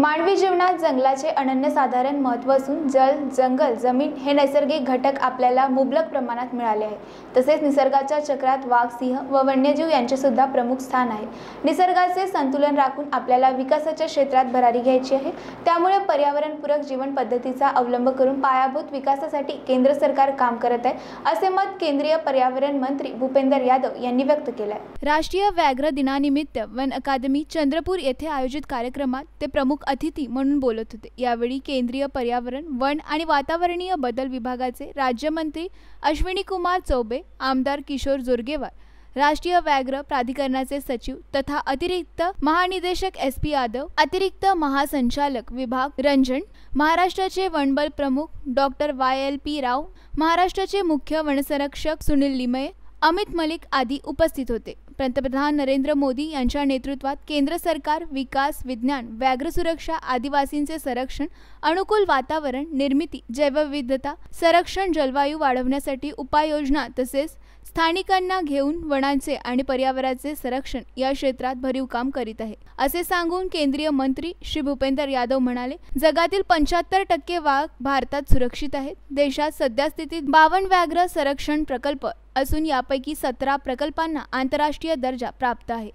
मानवी जीवनात जंगलाचे अनन्यसाधारण महत्त्व असून जल जंगल जमीन हे नैसर्गिक घटक आपल्याला मुबलक प्रमाणात मिळाले आहे तसेच निसर्गाच्या चक्रात वाघ सिंह व वन्यजीव यांचेसुद्धा प्रमुख स्थान आहे निसर्गाचे संतुलन राखून आपल्याला विकासाच्या क्षेत्रात भरारी घ्यायची आहे त्यामुळे पर्यावरणपूरक जीवन पद्धतीचा अवलंब करून पायाभूत विकासासाठी केंद्र सरकार काम करत आहे असे मत केंद्रीय पर्यावरण मंत्री भूपेंद्र यादव यांनी व्यक्त केलं आहे राष्ट्रीय व्याघ्र दिनानिमित्त वन अकादमी चंद्रपूर येथे आयोजित कार्यक्रमात ते प्रमुख अतिथी म्हणून बोलत होते यावेळी केंद्रीय पर्यावरण वन आणि वातावरणीय बदल विभागाचे राज्यमंत्री अश्विनी कुमार चौबे आमदार किशोर जोरगेवार राष्ट्रीय व्याघ्र प्राधिकरणाचे सचिव तथा अतिरिक्त महानिदेशक एस पी यादव अतिरिक्त महासंचालक विभाग रंजन महाराष्ट्राचे वनबल प्रमुख doctor Y L P Rao महाराष्ट्राचे मुख्य वनसंरक्षक सुनील लिमये अमित मलिक आदी उपस्थित होते पंतप्रधान नरेंद्र मोदी यांच्या नेतृत्वात केंद्र सरकार विकास विज्ञान व्याघ्र सुरक्षा आदिवासींचे संरक्षण अनुकूल वातावरण निर्मिती जैवविविधता संरक्षण जलवायू वाढवण्यासाठी उपाययोजना तसेच स्थानिकांना घेऊन वनांचे आणि पर्यावरणाचे संरक्षण या क्षेत्रात भरीव काम करीत आहे असे सांगून केंद्रीय मंत्री श्री भूपेंद्र यादव म्हणाले जगातील पंच्याहत्तर टक्के वाघ भारतात सुरक्षित आहेत देशात सध्या स्थितीत बावन्न व्याघ्र संरक्षण प्रकल्प असून यापैकी सतरा प्रकल्पांना आंतरराष्ट्रीय दर्जा प्राप्त आहे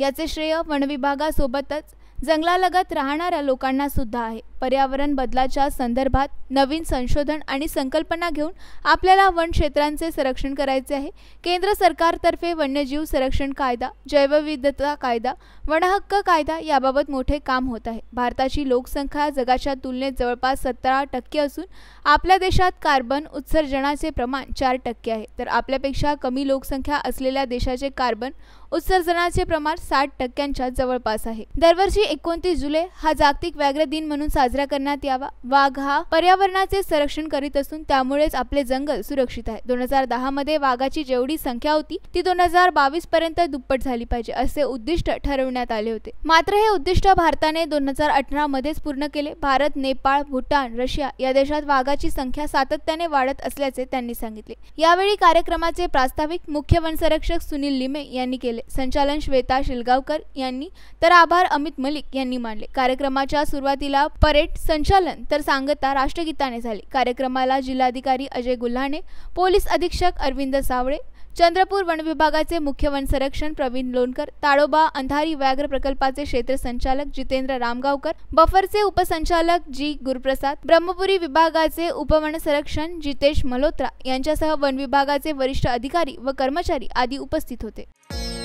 याचे श्रेय वनविभागासोबतच जंगलालगत राहणाऱ्या लोकांना सुद्धा आहे पर्यावरण बदलाच्या संदर्भात नवीन संशोधन आणि संकल्पना घेऊन आपल्याला वन क्षेत्रांचे संरक्षण करायचे आहे केंद्र सरकारतर्फे वन्यजीव संरक्षण कायदा जैवविविधता कायदा वनहक्क कायदा याबाबत मोठे काम होत आहे भारताची लोकसंख्या जगाच्या तुलनेत जवळपास सतरा टक्के असून आपल्या देशात कार्बन उत्सर्जनाचे प्रमाण चार टक्के आहे तर आपल्यापेक्षा कमी लोकसंख्या असलेल्या देशाचे कार्बन उत्सर्जनाचे प्रमाण साठ टक्क्यांच्या जवळपास आहे दरवर्षी एकोणतीस जुलै हा जागतिक व्याघ्र दिन म्हणून साजरा साजरा करण्यात यावा वाघ हा पर्यावरणाचे संरक्षण करीत असून त्यामुळेच आपले जंगल सुरक्षित आहे दोन हजार दहा मध्ये वाघाची जेवढी संख्या होती ती दोन हजार बावीस पर्यंत दुप्पट झाली पाहिजे असे उद्दिष्ट ठरवण्यात आले होते मात्र हे उद्दिष्ट भारताने दोन हजार अठरा मध्येच पूर्ण केले भारत नेपाळ भूटान रशिया या देशात वाघाची संख्या सातत्याने वाढत असल्याचे त्यांनी सांगितले यावेळी कार्यक्रमाचे प्रास्ताविक मुख्य वनसंरक्षक सुनील लिमे यांनी केले संचालन श्वेता शिलगावकर यांनी तर आभार अमित मलिक यांनी मानले कार्यक्रमाच्या सुरुवातीला परेड संचालन तर सांगता राष्ट्रगीताने झाले कार्यक्रमाला जिल्हाधिकारी अजय गुल्हाणे पोलीस अधीक्षक अरविंद सावळे चंद्रपूर वनविभागाचे मुख्य वनसंरक्षण प्रवीण लोणकर ताडोबा अंधारी व्याघ्र प्रकल्पाचे क्षेत्र संचालक जितेंद्र रामगावकर बफरचे उपसंचालक जी गुरुप्रसाद ब्रह्मपुरी विभागाचे उपवनसंरक्षण जितेश मल्होत्रा यांच्यासह वनविभागाचे वरिष्ठ अधिकारी व कर्मचारी आदी उपस्थित होते